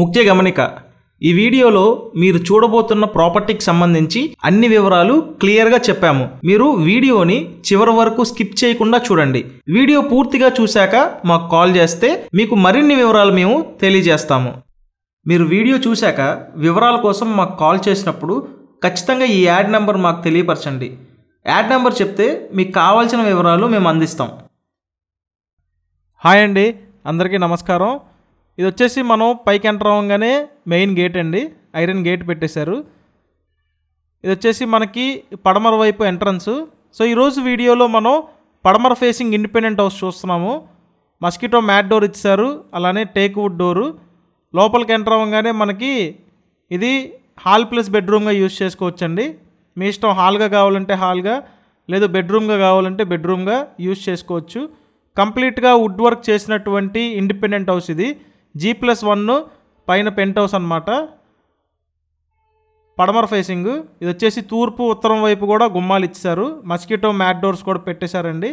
ముఖ్య గమనిక ఈ వీడియోలో మీరు చూడబోతున్న ప్రాపర్టీకి సంబంధించి అన్ని వివరాలు క్లియర్గా చెప్పాము మీరు వీడియోని చివరి వరకు స్కిప్ చేయకుండా చూడండి వీడియో పూర్తిగా చూశాక మాకు కాల్ చేస్తే మీకు మరిన్ని వివరాలు మేము తెలియజేస్తాము మీరు వీడియో చూశాక వివరాల కోసం మాకు కాల్ చేసినప్పుడు ఖచ్చితంగా ఈ యాడ్ నెంబర్ మాకు తెలియపరచండి యాడ్ నెంబర్ చెప్తే మీకు కావాల్సిన వివరాలు మేము అందిస్తాం హాయ్ అండి అందరికీ నమస్కారం ఇది వచ్చేసి మనం పైకి ఎంటర్ అవ్వగానే మెయిన్ గేట్ అండి ఐరన్ గేట్ పెట్టేశారు ఇది వచ్చేసి మనకి పడమర వైపు ఎంట్రన్స్ సో ఈరోజు వీడియోలో మనం పడమర ఫేసింగ్ ఇండిపెండెంట్ హౌస్ చూస్తున్నాము మస్కిటో మ్యాట్ డోర్ ఇచ్చారు అలానే టేక్ వుడ్ డోరు లోపలికి ఎంటర్ అవ్వగానే మనకి ఇది హాల్ ప్లస్ బెడ్రూమ్గా యూజ్ చేసుకోవచ్చండి మీ ఇష్టం హాల్గా కావాలంటే హాల్గా లేదు బెడ్రూమ్గా కావాలంటే బెడ్రూమ్గా యూజ్ చేసుకోవచ్చు కంప్లీట్గా వుడ్ వర్క్ చేసినటువంటి ఇండిపెండెంట్ హౌస్ ఇది జీ ప్లస్ వన్ పైన పెంట్ హౌస్ అనమాట పడమర ఫేసింగ్ ఇది వచ్చేసి తూర్పు ఉత్తరం వైపు కూడా గుమ్మాలు ఇచ్చారు మస్కిటో మ్యాట్ డోర్స్ కూడా పెట్టేశారండి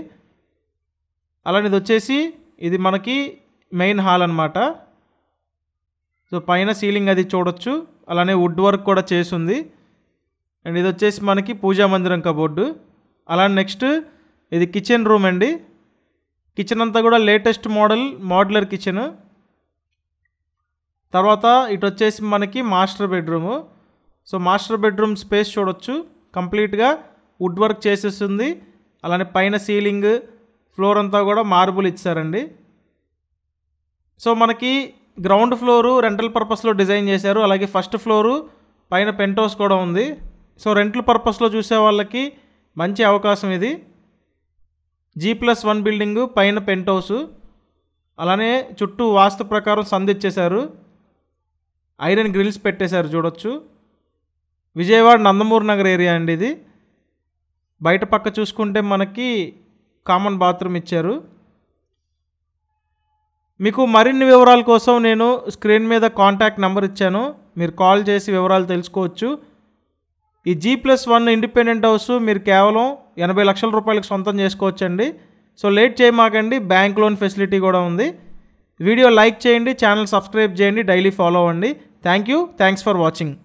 అలానే ఇది వచ్చేసి ఇది మనకి మెయిన్ హాల్ అనమాట సో పైన సీలింగ్ అది చూడొచ్చు అలానే వుడ్ వర్క్ కూడా చేసింది అండ్ ఇది వచ్చేసి మనకి పూజా మందిరం కబోర్డు అలా నెక్స్ట్ ఇది కిచెన్ రూమ్ అండి కిచెన్ అంతా కూడా లేటెస్ట్ మోడల్ మోడ్యులర్ కిచెన్ తర్వాత ఇటు వచ్చేసి మనకి master bedroom so master bedroom space చూడొచ్చు కంప్లీట్గా వుడ్ వర్క్ చేసేస్తుంది అలానే పైన సీలింగ్ ఫ్లోర్ అంతా కూడా మార్బుల్ ఇచ్చారండి సో మనకి గ్రౌండ్ ఫ్లోరు రెంటల్ పర్పస్లో డిజైన్ చేశారు అలాగే ఫస్ట్ ఫ్లోరు పైన పెంట్ హౌస్ కూడా ఉంది సో రెంటల్ పర్పస్లో చూసే వాళ్ళకి మంచి అవకాశం ఇది జీ ప్లస్ వన్ బిల్డింగు పైన పెంట్ హౌసు అలానే చుట్టూ వాస్తు ప్రకారం సంధిచ్చేశారు ఐరన్ గ్రిల్స్ పెట్టేశారు చూడొచ్చు విజయవాడ నందమూరి నగర్ ఏరియా అండి ఇది బయట పక్క చూసుకుంటే మనకి కామన్ బాత్రూమ్ ఇచ్చారు మీకు మరిన్ని వివరాల కోసం నేను స్క్రీన్ మీద కాంటాక్ట్ నెంబర్ ఇచ్చాను మీరు కాల్ చేసి వివరాలు తెలుసుకోవచ్చు ఈ G plus one independent house మీరు కేవలం ఎనభై లక్షల రూపాయలకు సొంతం చేసుకోవచ్చండి సో లేట్ చేయమాకండి బ్యాంక్ లోన్ ఫెసిలిటీ కూడా ఉంది వీడియో లైక్ చేయండి ఛానల్ సబ్స్క్రైబ్ చేయండి డైలీ ఫాలో అవ్వండి thank you thanks for watching